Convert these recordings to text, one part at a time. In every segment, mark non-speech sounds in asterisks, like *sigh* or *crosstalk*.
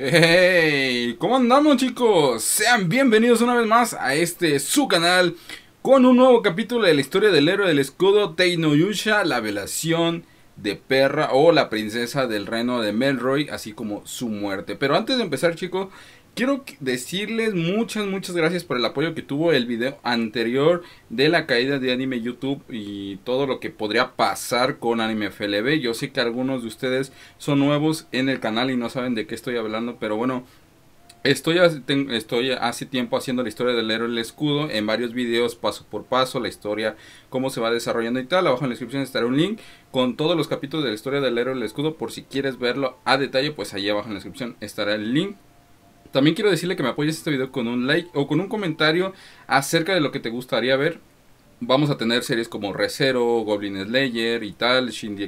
Hey, ¿cómo andamos chicos? Sean bienvenidos una vez más a este su canal con un nuevo capítulo de la historia del héroe del escudo Yusha, la velación de Perra o la princesa del reino de Melroy, así como su muerte. Pero antes de empezar chicos, Quiero decirles muchas, muchas gracias por el apoyo que tuvo el video anterior de la caída de Anime YouTube y todo lo que podría pasar con Anime FLB. Yo sé que algunos de ustedes son nuevos en el canal y no saben de qué estoy hablando, pero bueno, Estoy hace, estoy hace tiempo haciendo la historia del héroe el escudo en varios videos paso por paso, la historia, cómo se va desarrollando y tal. Abajo en la descripción estará un link con todos los capítulos de la historia del héroe el escudo por si quieres verlo a detalle, pues ahí abajo en la descripción estará el link también quiero decirle que me apoyes este video con un like o con un comentario acerca de lo que te gustaría ver. Vamos a tener series como Recero, Goblin Slayer y tal, Shin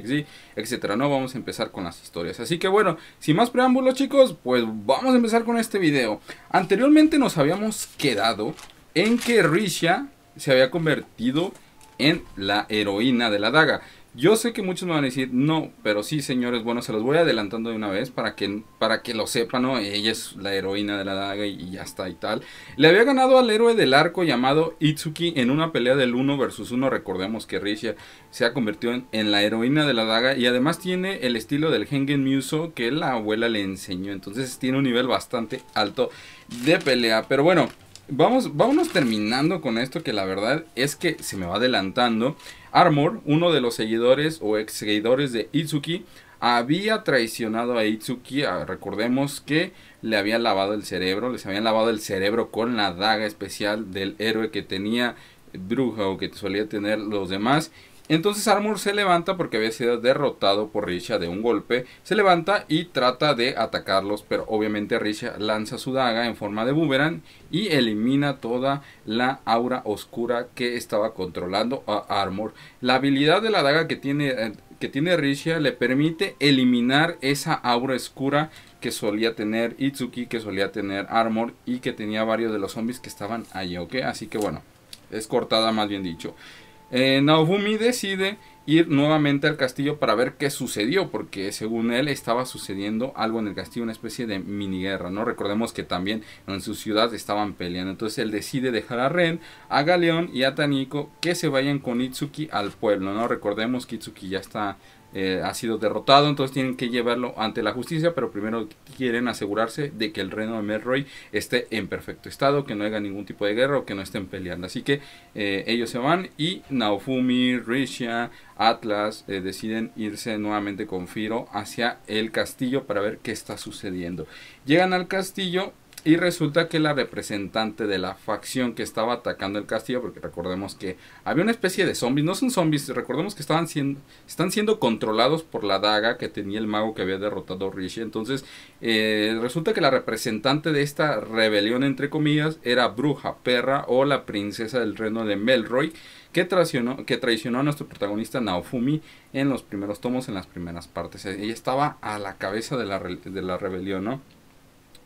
etcétera, ¿no? Vamos a empezar con las historias. Así que bueno, sin más preámbulos chicos, pues vamos a empezar con este video. Anteriormente nos habíamos quedado en que Risha se había convertido en la heroína de la daga. Yo sé que muchos me van a decir, no, pero sí, señores, bueno, se los voy adelantando de una vez para que, para que lo sepan, ¿no? Ella es la heroína de la daga y, ya está y tal. Le había ganado al héroe del arco llamado Itsuki en una pelea del 1 versus 1. Recordemos que Risha se ha convertido en, la heroína de la daga y además tiene el estilo del Hengen Muso que la abuela le enseñó. Entonces tiene un nivel bastante alto de pelea. Pero bueno, vamos, vámonos terminando con esto que la verdad es que se me va adelantando. Armor, uno de los seguidores o ex seguidores de Itsuki, había traicionado a Itsuki. Ah, recordemos que le había lavado el cerebro, les habían lavado el cerebro con la daga especial del héroe que tenía bruja o que solía tener los demás entonces Armor se levanta porque había sido derrotado por Risha de un golpe. Se levanta y trata de atacarlos, pero obviamente Risha lanza su daga en forma de boomerang y elimina toda la aura oscura que estaba controlando a Armor. La habilidad de la daga que tiene, eh, que tiene Risha le permite eliminar esa aura oscura que solía tener Itsuki, que solía tener Armor y que tenía varios de los zombies que estaban allí, ¿ok? Así que bueno, es cortada más bien dicho. Eh, decide ir nuevamente al castillo para ver qué sucedió, porque según él estaba sucediendo algo en el castillo, una especie de miniguerra, ¿no? Recordemos que también en su ciudad estaban peleando, entonces él decide dejar a Ren, a Galeón y a Taniko que se vayan con Itsuki al pueblo, ¿no? Recordemos que Itsuki ya está eh, ha sido derrotado, entonces tienen que llevarlo ante la justicia, pero primero quieren asegurarse de que el reino de Merroy esté en perfecto estado, que no haya ningún tipo de guerra o que no estén peleando. Así que eh, ellos se van y Naofumi, Risha, Atlas eh, deciden irse nuevamente con Firo hacia el castillo para ver qué está sucediendo. Llegan al castillo y resulta que la representante de la facción que estaba atacando el castillo, porque recordemos que había una especie de zombies, no son zombies, recordemos que estaban siendo, están siendo controlados por la daga que tenía el mago que había derrotado a Rishi. Entonces, eh, resulta que la representante de esta rebelión, entre comillas, era Bruja Perra o la princesa del reino de Melroy, que traicionó, que traicionó a nuestro protagonista Naofumi en los primeros tomos, en las primeras partes. Ella estaba a la cabeza de la, de la rebelión, ¿no?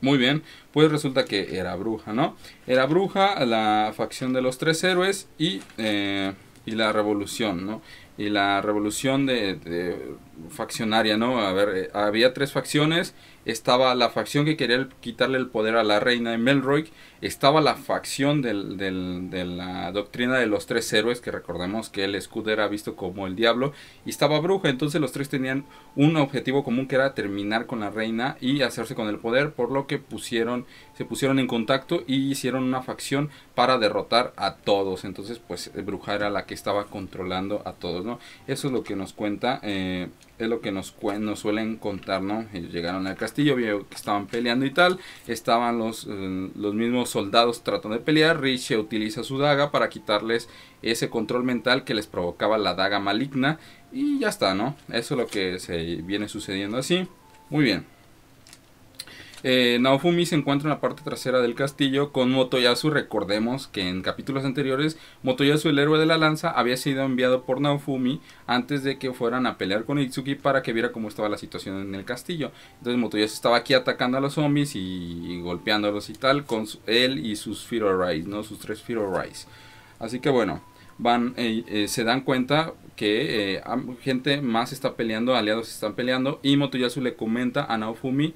Muy bien, pues resulta que era bruja, ¿no? Era bruja, la facción de los tres héroes y, eh, y la revolución, ¿no? Y la revolución de, de faccionaria, ¿no? A ver, eh, había tres facciones estaba la facción que quería quitarle el poder a la reina de Melroy, estaba la facción de la doctrina de los tres héroes, que recordemos que el escudo era visto como el diablo, y estaba bruja, entonces los tres tenían un objetivo común que era terminar con la reina y hacerse con el poder, por lo que pusieron, se pusieron en contacto y hicieron una facción para derrotar a todos, entonces pues bruja era la que estaba controlando a todos, ¿no? Eso es lo que nos cuenta. Eh, es lo que nos, nos suelen contar, ¿no? Ellos llegaron al castillo, que estaban peleando y tal, estaban los, eh, los mismos soldados tratando de pelear, Richie utiliza su daga para quitarles ese control mental que les provocaba la daga maligna y ya está, ¿no? Eso es lo que se viene sucediendo así. Muy bien. Eh, Naofumi se encuentra en la parte trasera del castillo con Motoyasu. Recordemos que en capítulos anteriores, Motoyasu, el héroe de la lanza, había sido enviado por Naofumi antes de que fueran a pelear con Itsuki para que viera cómo estaba la situación en el castillo. Entonces, Motoyasu estaba aquí atacando a los zombies y, golpeándolos y tal con él y sus Firo Rise, ¿no? Sus tres Firo Rise. Así que bueno, van, eh, eh, se dan cuenta que gente más está peleando, aliados están peleando y Motoyasu le comenta a Naofumi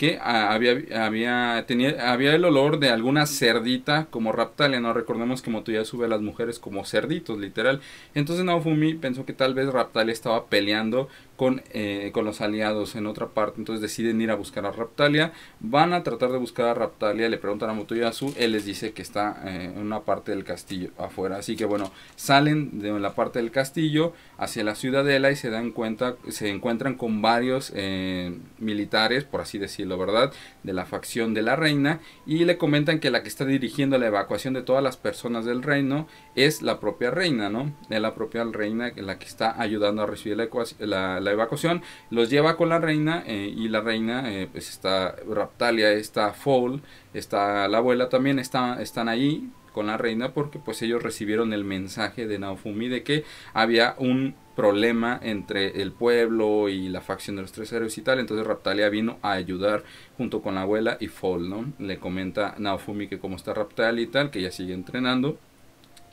que había, había, tenía, había el olor de alguna cerdita como Raptalia, ¿no? Recordemos que Motoyasu ve a las mujeres como cerditos, literal. Entonces Naofumi pensó que tal vez Raptalia estaba peleando con, eh, con los aliados en otra parte, entonces deciden ir a buscar a Raptalia, van a tratar de buscar a Raptalia, le preguntan a Motoyasu, él les dice que está eh, en una parte del castillo afuera, así que bueno, salen de la parte del castillo hacia la ciudadela y se dan cuenta, se encuentran con varios eh, militares, por así decirlo, verdad, de la facción de la reina y le comentan que la que está dirigiendo la evacuación de todas las personas del reino es la propia reina, ¿no? Es la propia reina la que está ayudando a recibir la, evacuación, los lleva con la reina eh, y la reina, eh, pues está Raptalia, está Foul, está la abuela también, están ahí con la reina porque pues ellos recibieron el mensaje de Naofumi de que había un problema entre el pueblo y la facción de los tres héroes y tal. Entonces Raptalia vino a ayudar junto con la abuela y Fall, ¿no? Le comenta Naofumi que cómo está Raptalia y tal, que ya sigue entrenando.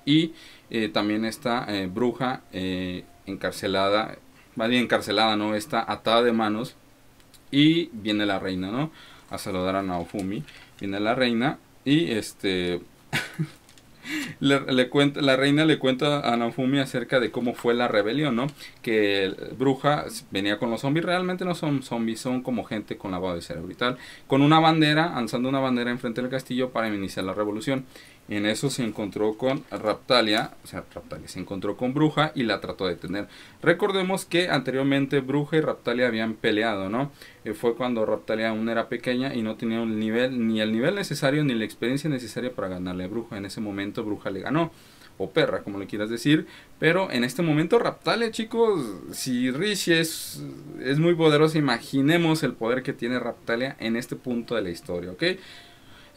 Y eh, también está eh, bruja eh, encarcelada, más bien encarcelada, ¿no? Está atada de manos. Y viene la reina, ¿no? A saludar a Naofumi. Viene la reina y este... *laughs* le, cuenta, la reina le cuenta a Nanfumi acerca de cómo fue la rebelión, ¿no? Que Bruja venía con los zombies, realmente no son zombies, son como gente con lavado de cerebro y tal, con una bandera, alzando una bandera enfrente del castillo para iniciar la revolución. En eso se encontró con Raptalia, o sea, Raptalia se encontró con Bruja y la trató de detener. Recordemos que anteriormente Bruja y Raptalia habían peleado, ¿no? Eh, fue cuando Raptalia aún era pequeña y no tenía nivel, ni el nivel necesario, ni la experiencia necesaria para ganarle a Bruja. En ese momento Bruja le ganó, o perra, como le quieras decir. Pero en este momento Raptalia, chicos, si Rishi es, es muy poderosa. imaginemos el poder que tiene Raptalia en este punto de la historia, ¿ok?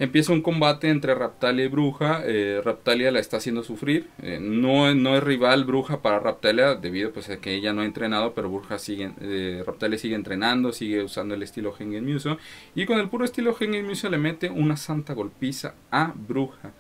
Empieza un combate entre Raptalia y Bruja. Eh, Raptalia la está haciendo sufrir. Eh, no, no, es rival Bruja para Raptalia debido pues, a que ella no ha entrenado, pero Bruja sigue, eh, Raptalia sigue entrenando, sigue usando el estilo Hengen Muso. Y con el puro estilo Hengen Muso le mete una santa golpiza a Bruja.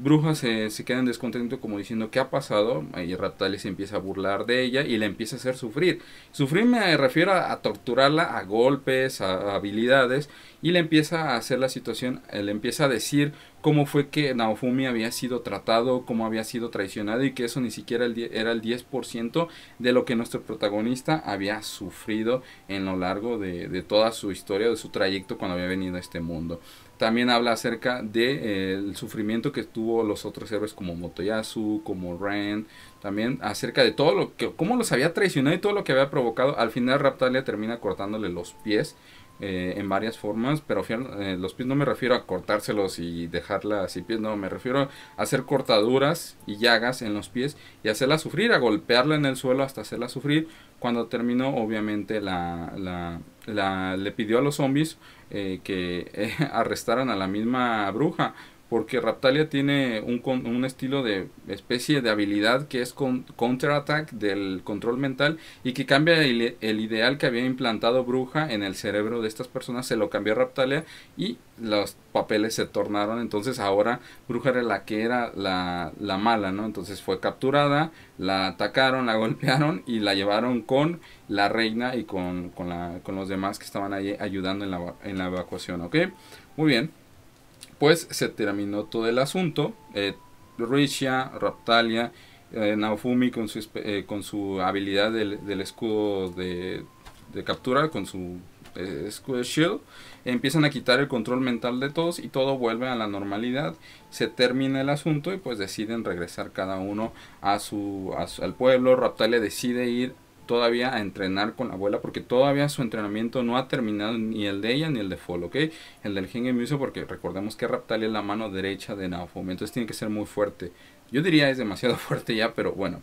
Brujas se queda en descontento como diciendo que ha pasado y Raptales se empieza a burlar de ella y le empieza a hacer sufrir. Sufrir me refiero a, torturarla a golpes, a, a, habilidades y le empieza a hacer la situación, le empieza a decir cómo fue que Naofumi había sido tratado, cómo había sido traicionado y que eso ni siquiera era el 10% de lo que nuestro protagonista había sufrido en lo largo de, toda su historia, de su trayecto cuando había venido a este mundo. También habla acerca del de, eh, sufrimiento que tuvo los otros héroes como Motoyasu, como Ren, también acerca de todo lo que, cómo los había traicionado y todo lo que había provocado. Al final Raptalia termina cortándole los pies eh, en varias formas, pero eh, los pies no me refiero a cortárselos y dejarla así pies, no, me refiero a hacer cortaduras y llagas en los pies y hacerla sufrir, a golpearla en el suelo hasta hacerla sufrir. Cuando terminó, obviamente, la, le pidió a los zombies eh, que *laughs* arrestaran a la misma bruja porque Raptalia tiene un, un, estilo de especie de habilidad que es con, counterattack del control mental y que cambia el, ideal que había implantado Bruja en el cerebro de estas personas, se lo cambió Raptalia y los papeles se tornaron, entonces ahora Bruja era la que era la, la mala, ¿no? Entonces fue capturada, la atacaron, la *laughs* golpearon y la llevaron con la reina y con, la, con los demás que estaban ahí ayudando en la, en la evacuación, ¿ok? Muy bien pues se terminó todo el asunto. Eh, Raptalia, eh, Naofumi con su, eh, con su habilidad del, escudo de, de, captura, con su eh, escudo shield, empiezan a quitar el control mental de todos y todo vuelve a la normalidad. Se termina el asunto y pues deciden regresar cada uno a su, a su al pueblo. Raptalia decide ir todavía a entrenar con la abuela porque todavía su entrenamiento no ha terminado ni el de ella ni el de Fall, ¿ok? El del Gengen Museo porque recordemos que Raptalia es la mano derecha de Naofumi, entonces tiene que ser muy fuerte. Yo diría es demasiado *laughs* fuerte ya, pero bueno.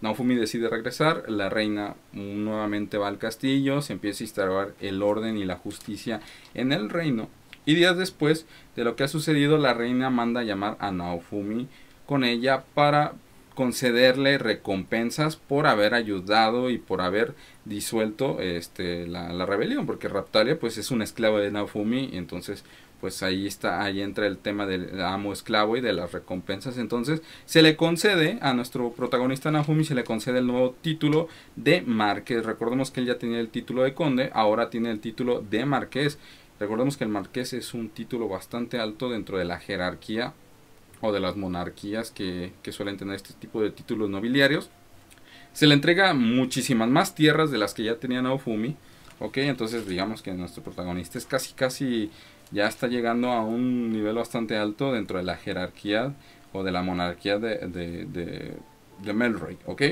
Naofumi decide regresar, la reina nuevamente va al castillo, se empieza a instalar el orden y la justicia en el reino. Y días después de lo que ha sucedido, la reina manda a llamar a Naofumi con ella para concederle recompensas por haber ayudado y por haber disuelto este, la, la rebelión, porque Raptalia pues es un esclavo de Naofumi, entonces pues ahí está, ahí entra el tema del amo esclavo y de las recompensas. Entonces, se le concede a nuestro protagonista Nahumi, se le concede el nuevo título de marqués. Recordemos que él ya tenía el título de conde, ahora tiene el título de marqués. Recordemos que el marqués es un título bastante alto dentro de la jerarquía o de las monarquías que, suelen tener este tipo de títulos nobiliarios. Se le entrega muchísimas más tierras de las que ya tenía Naofumi. Ok, entonces digamos que nuestro protagonista es casi casi ya está llegando a un nivel bastante alto dentro de la jerarquía o de la monarquía de, de, de Melroy, ¿ok?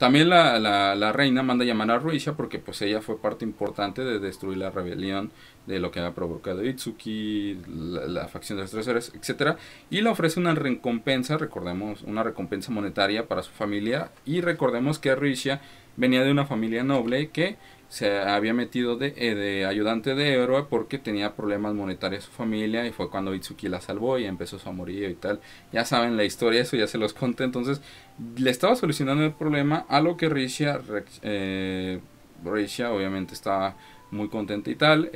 También la, la, reina manda llamar a Ruisha porque pues ella fue parte importante de destruir la rebelión de lo que ha provocado Itsuki, la, facción de los tres héroes, etc. Y le ofrece una recompensa, recordemos, una recompensa monetaria para su familia. Y recordemos que Ruisha venía de una familia noble que se había metido de, eh, de, ayudante de Eroa porque tenía problemas monetarios su familia y fue cuando Itsuki la salvó y empezó su amorío y tal. Ya saben la historia, eso ya se los conté. Entonces le estaba solucionando el problema a lo que Risha, eh, obviamente estaba muy contenta y tal.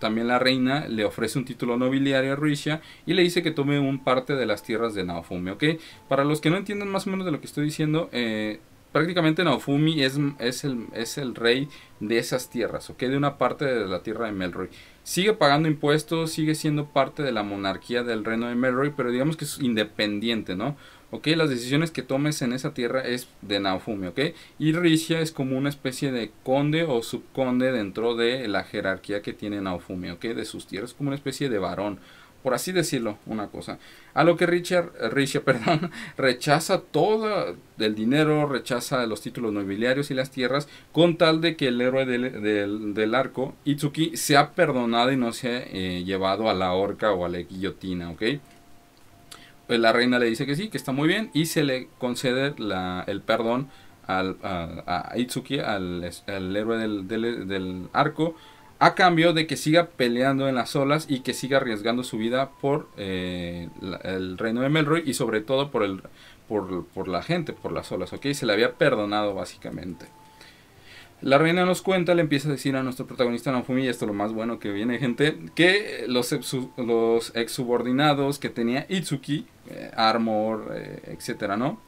también la reina le ofrece un título nobiliario a Risha y le dice que tome un parte de las tierras de Naofumi, ¿ok? Para los que no entienden más o menos de lo que estoy diciendo, eh, prácticamente Naofumi es, es, el, es el rey de esas tierras, ¿ok? De una parte de la tierra de Melroy. Sigue pagando impuestos, sigue siendo parte de la monarquía del reino de Melroy, pero digamos que es independiente, ¿no? ¿Ok? Las decisiones que tomes en esa tierra es de Naofumi, ¿ok? Y Rishia es como una especie de conde o subconde dentro de la jerarquía que tiene Naofumi, ¿ok? De sus tierras, como una especie de varón por así decirlo, una cosa. A lo que Richard, eh, Richard *laughs* perdón, rechaza todo el dinero, rechaza los títulos nobiliarios y las tierras, con tal de que el héroe del, del, arco, Itsuki, sea perdonado y no sea eh, llevado a la horca o a la guillotina, ¿ok? Pues la reina le dice que sí, que está muy bien, y se le concede el perdón al, a, Itsuki, al, héroe del, del arco, a cambio de que siga peleando en las olas y que siga arriesgando su vida por eh, el reino de Melroy y sobre todo por, el, por, la gente, por las olas, ¿ok? Se le había perdonado básicamente. La reina nos cuenta, le empieza a decir a nuestro protagonista Nofumi, y esto es lo más bueno que viene, gente, que los, los ex subordinados que tenía Itsuki, eh, Armor, eh, etcétera, ¿no?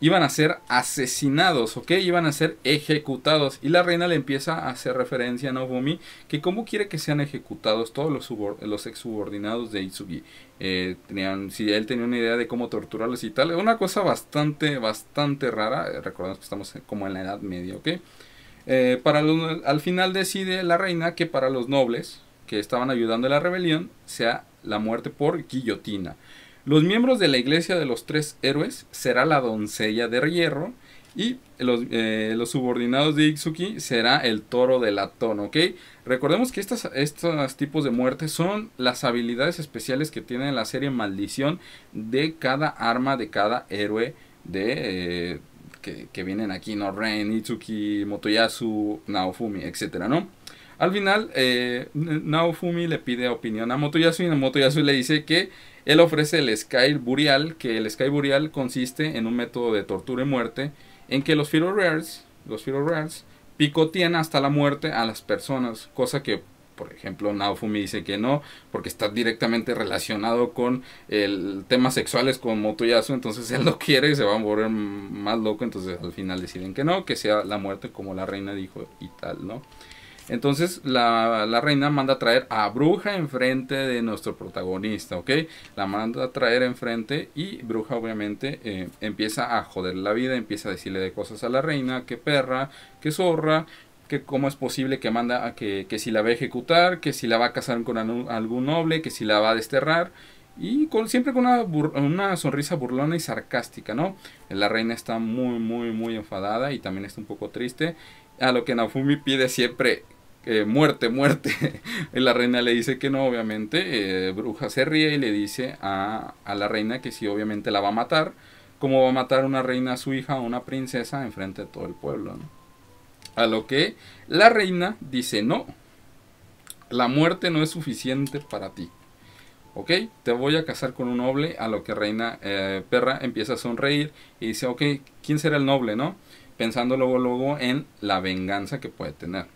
iban a ser asesinados, ¿ok? Iban a ser ejecutados. Y la reina le empieza a hacer referencia a Nobumi, que cómo quiere que sean ejecutados todos los, los ex subordinados de Itsugi. Eh, tenían, si él tenía una idea de cómo torturarlos y tal, una cosa bastante, bastante rara. Eh, recordemos que estamos como en la Edad Media, ¿ok? Eh, para al final decide la reina que para los nobles que estaban ayudando a la rebelión sea la muerte por guillotina. Los miembros de la iglesia de los tres héroes será la doncella de hierro y los, eh, subordinados de Itsuki será el toro de latón, ¿ok? Recordemos que estos, tipos de muerte son las habilidades especiales que tiene la serie Maldición de cada arma de cada héroe de... Eh, que, vienen aquí, ¿no? Ren, Itsuki, Motoyasu, Naofumi, etc ¿no? Al final, eh, Naofumi le pide opinión a Motoyasu y Motoyasu le dice que él ofrece el Sky Burial, que el Sky Burial consiste en un método de tortura y muerte en que los Firo Rares los picotean hasta la muerte a las personas, cosa que por ejemplo, Naofumi dice que no, porque está directamente relacionado con el temas sexuales con Motoyasu, entonces él lo quiere y se va a volver más loco, entonces al final deciden que no, que sea la muerte como la reina dijo y tal, ¿no? Entonces la, reina manda a traer a Bruja enfrente de nuestro protagonista, ¿ok? La manda a traer enfrente y Bruja obviamente eh, empieza a joder la vida, empieza a decirle de cosas a la reina, que perra, que zorra, que cómo es posible que manda a que, si la va a ejecutar, que si la va a casar con algún noble, que si la va a desterrar. Y con, siempre con una, sonrisa burlona y sarcástica, ¿no? La reina está muy, muy, muy enfadada y también está un poco triste. A lo que Naufumi pide siempre muerte, muerte. *laughs* la reina le dice que no, obviamente. Eh, bruja se ríe y le dice a, a, la reina que si obviamente la va a matar. Como va a matar una reina a su hija o una princesa enfrente de todo el pueblo. A lo que la reina dice no. La muerte no es suficiente para ti. ¿Ok? Te voy a casar con un noble. A lo que reina eh, perra empieza a sonreír y dice, ok, ¿quién será el noble, no? Pensando luego, luego en la venganza que puede tener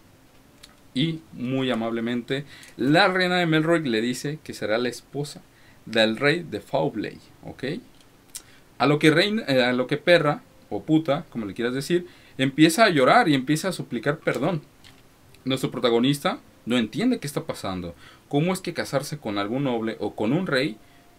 y muy amablemente la reina de Melroy le dice que será la esposa del rey de Faubley, ¿ok? A lo que, reina, eh, a lo que perra, o puta, como le quieras decir, empieza a llorar y empieza a suplicar perdón. Nuestro protagonista no entiende qué está pasando. ¿Cómo es que casarse con algún noble o con un rey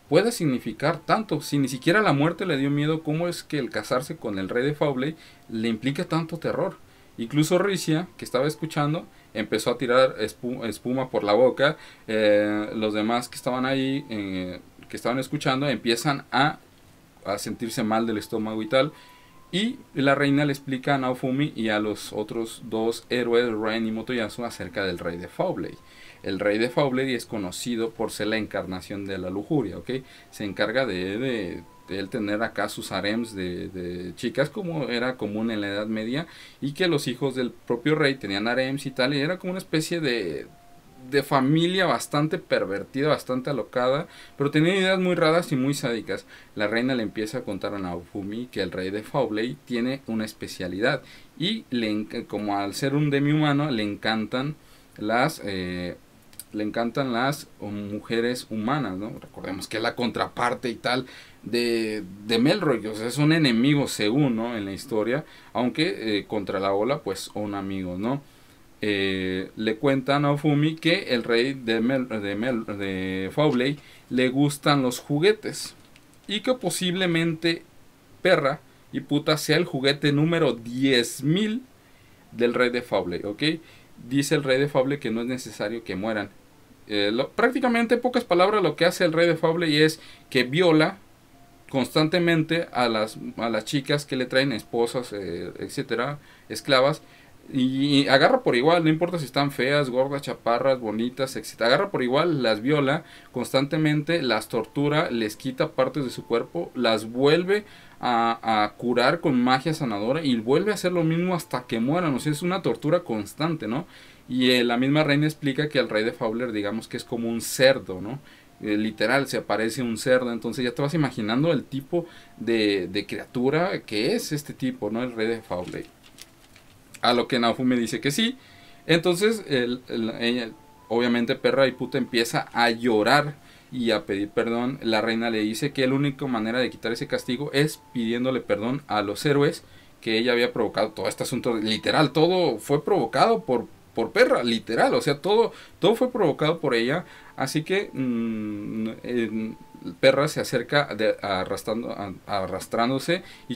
puede significar tanto? Si ni siquiera la muerte le dio miedo, ¿cómo es que el casarse con el rey de Faubley le implica tanto terror? Incluso Ricia, que estaba escuchando, empezó a tirar espuma, por la boca. Eh, los demás que estaban ahí, eh, que estaban escuchando, empiezan a, sentirse mal del estómago y tal. Y la reina le explica a Naofumi y a los otros dos héroes, Ryan y Motoyasu, acerca del rey de Fowley. El rey de Fowley es conocido por ser la encarnación de la lujuria, ¿ok? Se encarga de él este, tener acá sus harems de, de, chicas como era común en la Edad Media y que los hijos del propio rey tenían harems y tal y era como una especie de, de familia bastante pervertida, bastante alocada, pero tenía ideas muy raras y muy sádicas. La reina le empieza a contar a Naofumi que el rey de Faublei tiene una especialidad y le, como al ser un demi humano le encantan las... Eh, le encantan las um, mujeres humanas, ¿no? Recordemos que es la contraparte y tal, de, de Melroy, o sea, es un enemigo según, ¿no? En la historia, aunque eh, contra la ola, pues un amigo, ¿no? Eh, le cuentan a Fumi que el rey de, Mel, de, le gustan los juguetes y que posiblemente perra y puta sea el juguete número 10.000 del rey de Fable, ¿ok? Dice el rey de Fable que no es necesario que mueran. Eh, prácticamente, en pocas palabras, lo que hace el rey de Fable es que viola constantemente a las, a las chicas que le traen esposas, eh, etcétera, esclavas, y, agarra por igual, no importa si están feas, gordas, chaparras, bonitas, etc. Agarra por igual, las viola constantemente, las tortura, les quita partes de su cuerpo, las vuelve a, curar con magia sanadora y vuelve a hacer lo mismo hasta que mueran. O sea, es una tortura constante, ¿no? Y eh, la misma reina explica que el rey de Fowler, digamos que es como un cerdo, ¿no? Eh, literal, se aparece un cerdo, entonces ya te vas imaginando el tipo de, criatura que es este tipo, ¿no? El rey de Faule. A lo que me dice que sí. Entonces, obviamente, perra y puta empieza a llorar y a pedir perdón. La reina le dice que la única manera de quitar ese castigo es pidiéndole perdón a los héroes que ella había provocado todo este asunto. Literal, todo fue provocado por, por perra, literal. O sea, todo, todo fue provocado por ella. Así que mm, Perra se acerca arrastrándose y,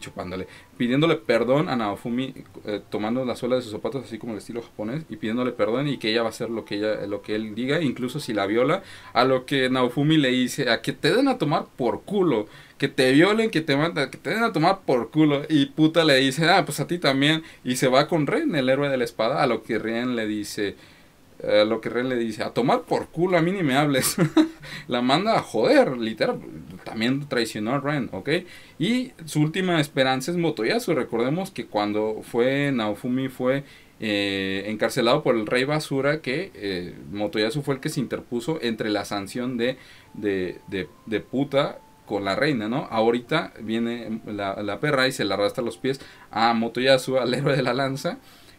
chupándole, pidiéndole perdón a Naofumi, eh, tomando la suela de sus zapatos así como el estilo japonés y pidiéndole perdón y que ella va a hacer lo que ella, lo que él diga, incluso si la viola, a lo que Naofumi le dice, a que te den a tomar por culo, que te violen, que te manden, que te den a tomar por culo y puta le dice, ah, pues a ti también y se va con Ren, el héroe de la espada, a lo que Ren le dice, eh, lo que Ren le dice, a tomar por culo, a mí ni me hables. *laughs* la manda a joder, literal. También traicionó a Ren, ¿ok? Y su última esperanza es Motoyasu. Recordemos que cuando fue Naofumi fue eh, encarcelado por el rey basura, que eh, Motoyasu fue el que se interpuso entre la sanción de, de, puta con la reina, ¿no? Ahorita viene la, perra y se le arrastra los pies a Motoyasu, al héroe de la lanza.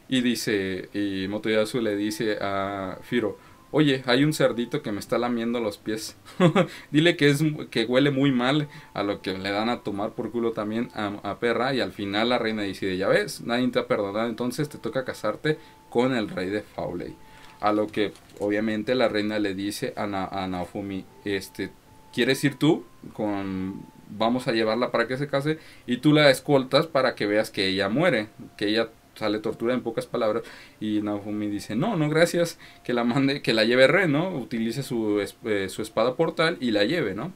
Y dice, y Motoyasu le dice a Firo, oye, hay un cerdito que me está lamiendo los pies. *laughs* Dile que, es, que huele muy mal a lo que le dan a tomar por culo también a, Perra. Y al final la reina dice, ya ves, nadie te ha perdonado, entonces te toca casarte con el rey de Fauley. A lo que obviamente la reina le dice a, Naofumi, este, ¿quieres ir tú? Con, vamos a llevarla para que se case y tú la escoltas para que veas que ella muere, que ella sale tortura en pocas palabras y Naofumi dice, no, no, gracias, que la mande, que la lleve Ren, ¿no? Utilice su, eh, espada portal y la lleve, ¿no?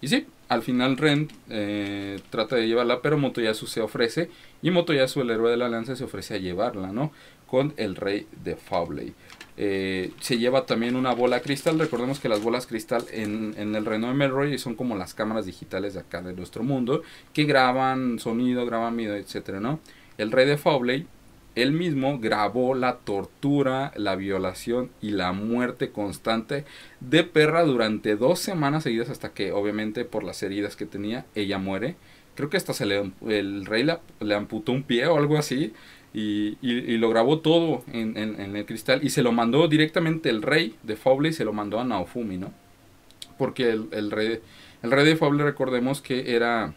Y sí, al final Ren eh, trata de llevarla, pero Motoyasu se ofrece. Y Motoyasu, el héroe de la alianza, se ofrece a llevarla, ¿no? Con el rey de Fabley. Eh, se lleva también una bola cristal. Recordemos que las bolas cristal en, el reino de Melroy son como las cámaras digitales de acá de nuestro mundo. Que graban sonido, graban miedo, etcétera, ¿no? el rey de Fauley, él mismo grabó la tortura, la violación y la muerte constante de Perra durante dos semanas seguidas hasta que obviamente por las heridas que tenía ella muere. Creo que hasta se le, el rey le, amputó un pie o algo así y, y, lo grabó todo en, el cristal y se lo mandó directamente el rey de y se lo mandó a Naofumi, ¿no? Porque el, rey, el rey de Fable recordemos que era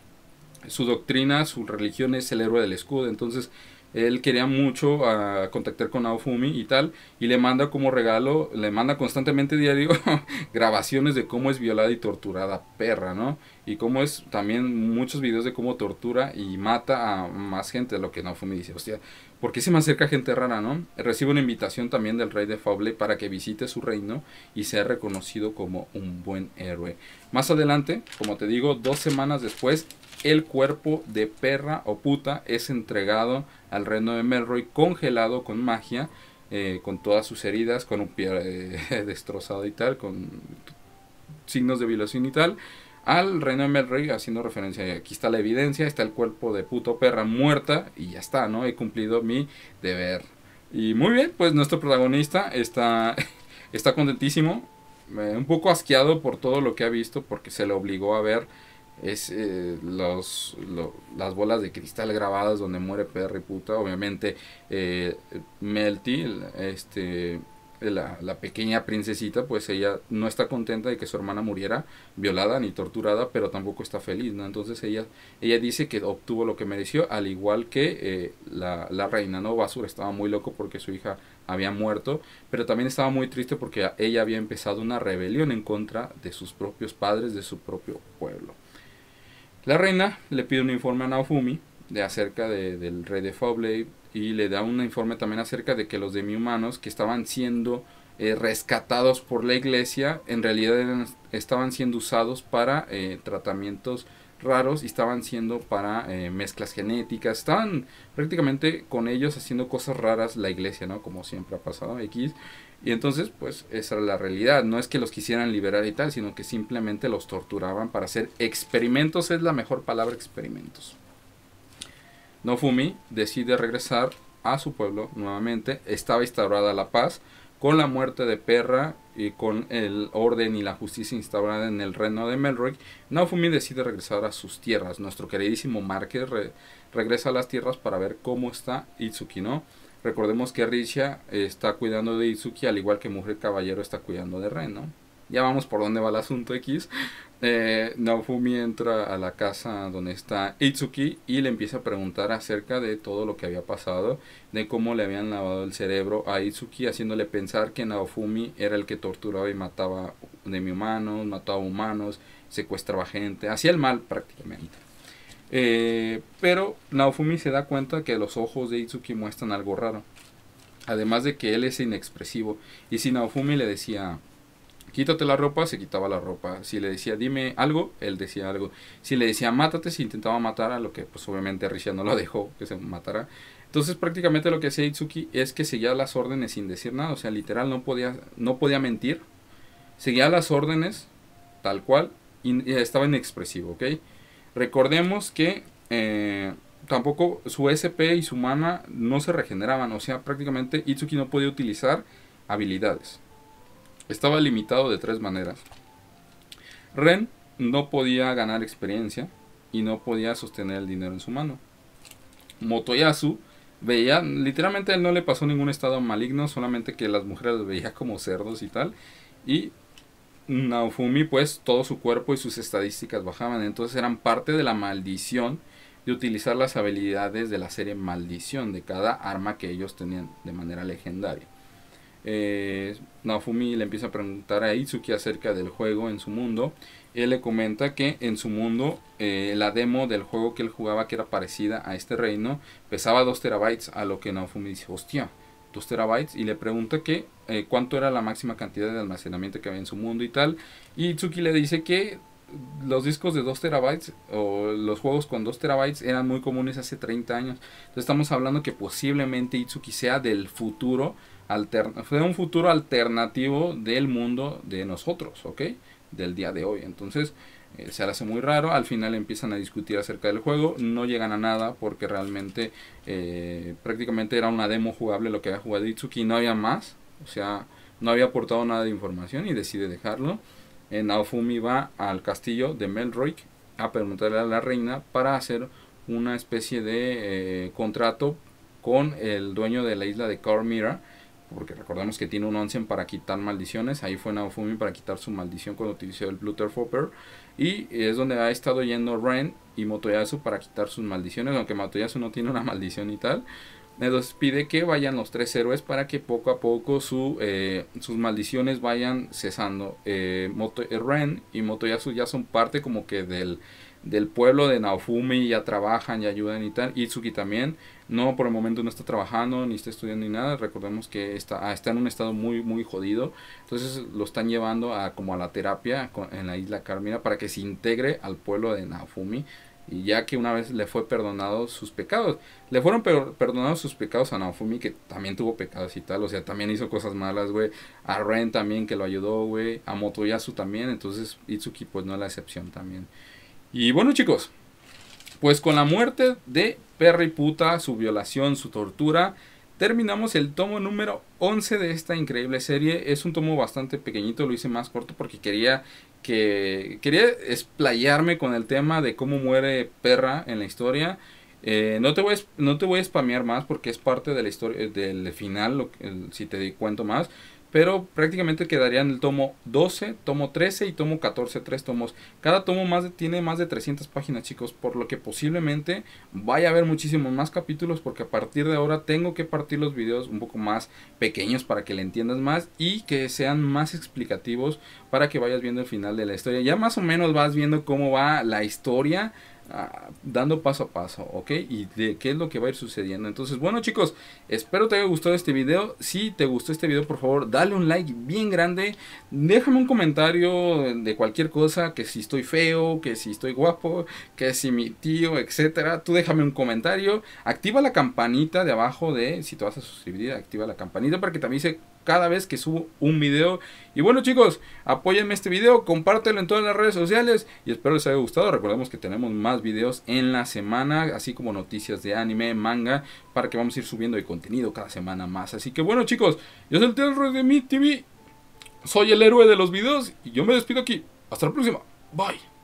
su doctrina, su religión es el héroe del escudo. Entonces, él quería mucho ah, contactar con Naofumi y tal, y le manda como regalo, le manda constantemente diario *laughs* grabaciones de cómo es violada y torturada perra, ¿no? Y cómo es también muchos videos de cómo tortura y mata a más gente de lo que Naofumi dice, hostia, ¿por qué se me acerca gente rara, no? Recibe una invitación también del rey de Fable para que visite su reino y sea reconocido como un buen héroe. Más adelante, como te digo, dos semanas después, el cuerpo de perra o puta es entregado al reino de Melroy congelado con magia, eh, con todas sus heridas, con un pie eh, *laughs* destrozado y tal, con signos de violación y tal, al reino de Melroy haciendo referencia, aquí está la evidencia, está el cuerpo de puta o perra muerta y ya está, ¿no? He cumplido mi deber. Y muy bien, pues nuestro protagonista está, *laughs* está contentísimo, eh, un poco asqueado por todo lo que ha visto porque se le obligó a ver es eh, los, las bolas de cristal grabadas donde muere perra puta. Obviamente, eh, Melty, este, la, la, pequeña princesita, pues ella no está contenta de que su hermana muriera violada ni torturada, pero tampoco está feliz, ¿no? Entonces ella, ella dice que obtuvo lo que mereció, al igual que eh, la, la, reina, ¿no? Basur estaba muy loco porque su hija había muerto, pero también estaba muy triste porque ella había empezado una rebelión en contra de sus propios padres, de su propio pueblo. La reina le pide un informe a Naofumi de acerca de, del rey de Fable y le da un informe también acerca de que los demi-humanos que estaban siendo eh, rescatados por la iglesia en realidad estaban siendo usados para eh, tratamientos raros y estaban siendo para eh, mezclas genéticas estaban prácticamente con ellos haciendo cosas raras la iglesia no como siempre ha pasado x y entonces, pues esa era la realidad. No es que los quisieran liberar y tal, sino que simplemente los torturaban para hacer experimentos. Es la mejor palabra, experimentos. Nofumi decide regresar a su pueblo nuevamente. Estaba instaurada la paz. Con la muerte de Perra y con el orden y la justicia instaurada en el reino de Melroy, Nofumi decide regresar a sus tierras. Nuestro queridísimo Márquez regresa a las tierras para ver cómo está Itsuki, ¿no? Recordemos que Risha está cuidando de Itsuki, al igual que Mujer Caballero está cuidando de Ren, Ya vamos por donde va el asunto X. Eh, Naofumi entra a la casa donde está Itsuki y le empieza a preguntar acerca de todo lo que había pasado, de cómo le habían lavado el cerebro a Itsuki, haciéndole pensar que Naofumi era el que torturaba y mataba mi humanos, mataba humanos, secuestraba gente, hacía el mal prácticamente. Eh, pero Naofumi se da cuenta que los ojos de Itsuki muestran algo raro. Además de que él es inexpresivo. Y si Naofumi le decía, quítate la ropa, se quitaba la ropa. Si le decía, dime algo, él decía algo. Si le decía, mátate, se intentaba matar, a lo que pues obviamente Risha no lo *laughs* dejó que se matara. Entonces prácticamente lo que hacía Itsuki es que seguía las órdenes sin decir nada. O sea, literal no podía, no podía mentir. Seguía las órdenes tal cual y estaba inexpresivo, ¿ok? Recordemos que eh, tampoco su SP y su mana no se regeneraban, o sea, prácticamente Itsuki no podía utilizar habilidades. Estaba limitado de tres maneras. Ren no podía ganar experiencia y no podía sostener el dinero en su mano. Motoyasu veía, literalmente él no le pasó ningún estado maligno, solamente que las mujeres las veía como cerdos y tal. Y Naofumi, pues todo su cuerpo y sus estadísticas bajaban, entonces eran parte de la maldición de utilizar las habilidades de la serie Maldición, de cada arma que ellos tenían de manera legendaria. Eh, Naofumi le empieza a preguntar a Itsuki acerca del juego en su mundo. Él le comenta que en su mundo eh, la demo del juego que él jugaba, que era parecida a este reino, pesaba 2 terabytes, a lo que Naofumi dice, hostia, 2 terabytes y le pregunta que eh, cuánto era la máxima cantidad de almacenamiento que había en su mundo y tal. Y Itsuki le dice que los discos de 2 terabytes o los juegos con 2 terabytes eran muy comunes hace 30 años. Entonces estamos hablando que posiblemente Itsuki sea del futuro, fue un futuro alternativo del mundo de nosotros, ¿ok? Del día de hoy. Entonces, eh, se le hace muy raro, al final empiezan a discutir acerca del juego, no llegan a nada porque realmente eh, prácticamente era una demo jugable lo que había jugado Itsuki, no había más, o sea, no había aportado nada de información y decide dejarlo. En eh, Naofumi va al castillo de Melroy a preguntarle a la reina para hacer una especie de contrato con el dueño de la isla de Cormira porque recordemos que tiene un Onsen para quitar maldiciones, ahí fue Naofumi para quitar su maldición cuando utilizó el Bluter Fopper, y es donde ha estado yendo Ren y Motoyasu para quitar sus maldiciones, aunque Motoyasu no tiene una maldición y tal. Entonces pide que vayan los tres héroes para que poco a poco su, eh, sus maldiciones vayan cesando. Eh, eh, Ren y Motoyasu ya son parte como que del del pueblo de Naofumi ya trabajan, y ayudan y tal. Itsuki también, no por el momento no está trabajando, ni está estudiando ni nada. Recordemos que está, ah, está en un estado muy, muy jodido. Entonces lo están llevando a, como a la terapia en la isla Carmina para que se integre al pueblo de Naofumi. Y ya que una vez le fue perdonado sus pecados, le fueron perdonados sus pecados a Naofumi, que también tuvo pecados y tal, o sea, también hizo cosas malas, güey. A Ren también, que lo ayudó, güey. A Motoyasu también, entonces Itsuki, pues no es la excepción también. Y bueno chicos, pues con la muerte de perra y puta, su violación, su tortura, terminamos el tomo número 11 de esta increíble serie. Es un tomo bastante pequeñito, lo hice más corto porque quería que quería explayarme con el tema de cómo muere perra en la historia. Eh, no, te voy a, no te voy a spamear más porque es parte de la historia del final, si te di cuento más pero prácticamente quedarían el tomo 12, tomo 13 y tomo 14, tres tomos. Cada tomo más tiene más de 300 páginas, chicos, por lo que posiblemente vaya a haber muchísimos más capítulos porque a partir de ahora tengo que partir los videos un poco más pequeños para que le entiendas más y que sean más explicativos para que vayas viendo el final de la historia. Ya más o menos vas viendo cómo va la historia Ah, dando paso a paso, ¿ok? Y de qué es lo que va a ir sucediendo. Entonces, bueno chicos, espero te haya gustado este video. Si te gustó este video, por favor, dale un like bien grande. Déjame un comentario de cualquier cosa, que si estoy feo, que si estoy guapo, que si mi tío, etcétera. Tú déjame un comentario. Activa la campanita de abajo de, si te vas a suscribir, activa la campanita para que también se cada vez que subo un video. Y bueno chicos, apóyenme este video, compártelo en todas las redes sociales y espero les haya gustado. Recordemos que tenemos más videos en la semana, así como noticias de anime, manga, para que vamos a ir subiendo de contenido cada semana más. Así que bueno chicos, yo soy el Terror de Mi TV, soy el héroe de los videos y yo me despido aquí. Hasta la próxima. Bye.